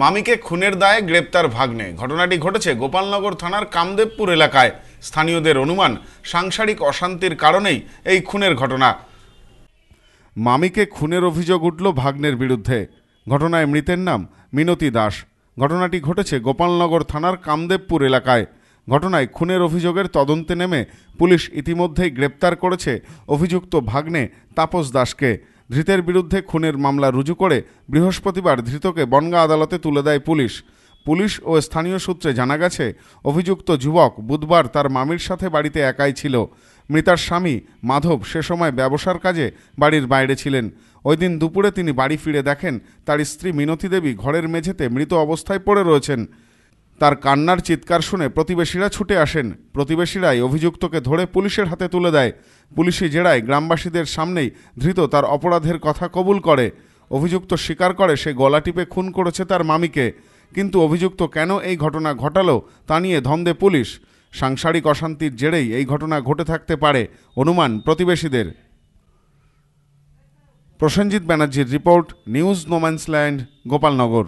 মামিকে খুনের দায়ে গ্রেপ্তার ভাগ্নে ঘটনাটি ঘটেছে গোপালনগর থানার কামদেবপুর এলাকায় স্থানীয়দের অনুমান সাংসারিক অশান্তির কারণেই এই খুনের ঘটনা মামিকে খুনের অভিযোগ উঠল ভাগ্নের বিরুদ্ধে ঘটনায় মৃতের নাম মিনতি দাস ঘটনাটি ঘটেছে গোপালনগর থানার কামদেবপুর এলাকায় ঘটনায় খুনের অভিযোগের তদন্তে নেমে পুলিশ ইতিমধ্যেই গ্রেপ্তার করেছে অভিযুক্ত ভাগ্নে তাপস দাসকে ধৃতের বিরুদ্ধে খুনের মামলা রুজু করে বৃহস্পতিবার ধৃতকে বনগা আদালতে তুলে দেয় পুলিশ পুলিশ ও স্থানীয় সূত্রে জানা গেছে অভিযুক্ত যুবক বুধবার তার মামির সাথে বাড়িতে একাই ছিল মৃতার স্বামী মাধব সে সময় ব্যবসার কাজে বাড়ির বাইরে ছিলেন ওই দিন দুপুরে তিনি বাড়ি ফিরে দেখেন তার স্ত্রী মিনতি দেবী ঘরের মেঝেতে মৃত অবস্থায় পড়ে রয়েছেন তার কান্নার চিৎকার শুনে প্রতিবেশীরা ছুটে আসেন প্রতিবেশীরাই অভিযুক্তকে ধরে পুলিশের হাতে তুলে দেয় পুলিশি জেরায় গ্রামবাসীদের সামনেই ধৃত তার অপরাধের কথা কবুল করে অভিযুক্ত স্বীকার করে সে গলা টিপে খুন করেছে তার মামিকে কিন্তু অভিযুক্ত কেন এই ঘটনা ঘটালো তা নিয়ে ধন্দে পুলিশ সাংসারিক অশান্তির জেরেই এই ঘটনা ঘটে থাকতে পারে অনুমান প্রতিবেশীদের প্রসেনজিৎ ব্যানার্জির রিপোর্ট নিউজ নোম্যান্সল্যান্ড গোপালনগর